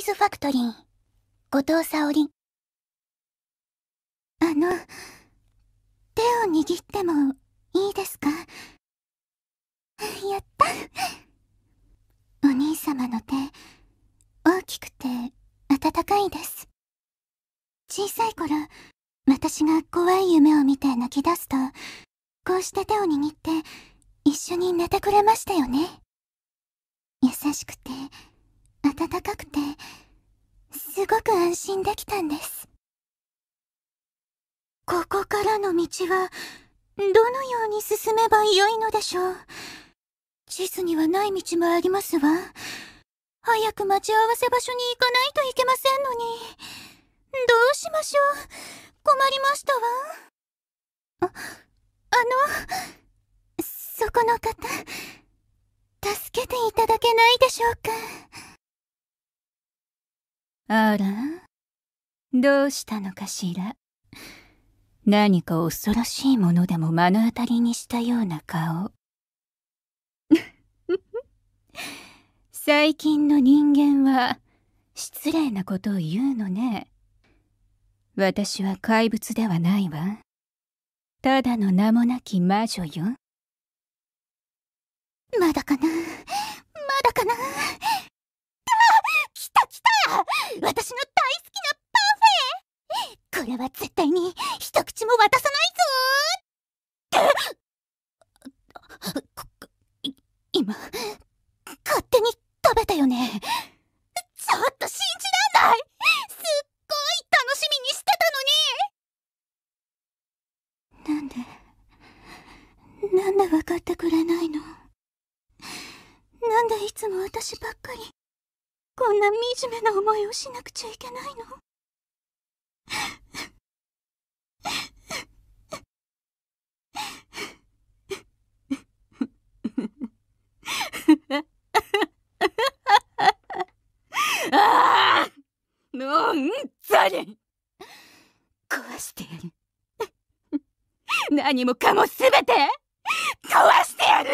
イズファクトリー、後藤沙織。あの、手を握ってもいいですかやったお兄様の手、大きくて暖かいです。小さい頃、私が怖い夢を見て泣き出すと、こうして手を握って一緒に寝てくれましたよね。優しくて、暖かくて、すごく安心できたんです。ここからの道は、どのように進めばよいのでしょう。地図にはない道もありますわ。早く待ち合わせ場所に行かないといけませんのに。どうしましょう。困りましたわ。あ、あの、そこの方、助けていただけないでしょうか。あらどうしたのかしら何か恐ろしいものでも目の当たりにしたような顔 最近の人間は失礼なことを言うのね私は怪物ではないわただの名もなき魔女よまだかなこれは絶対に一口も渡さないぞて今勝手に食べたよねちょっと信じらんないすっごい楽しみにしてたのになんでなんで分かってくれないのなんでいつも私ばっかりこんな惨めな思いをしなくちゃいけないのああもううんざり壊してやる何もかもすべて壊してやる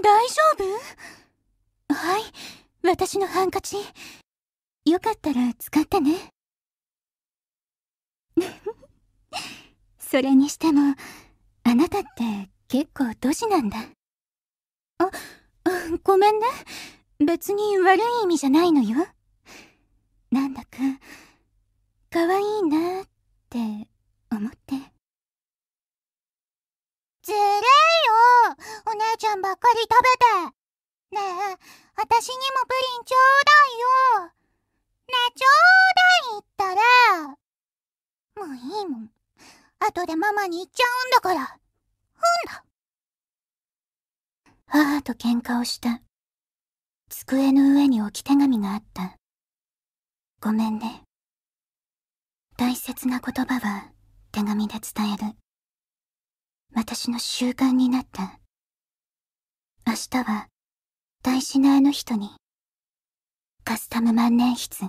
大丈夫はい私のハンカチよかったら使ってね それにしてもあなたって結構ドジなんだあごめんね別に悪い意味じゃないのよ。なんだか、可愛いなって思って。ずるいよお姉ちゃんばっかり食べてねえ、私にもプリンちょうだいよねえ、ちょうだい言ったら。もういいもん。後でママに言っちゃうんだから。ふんだ。母と喧嘩をした。机の上に置き手紙があった。ごめんね。大切な言葉は手紙で伝える。私の習慣になった。明日は大事なあの人にカスタム万年筆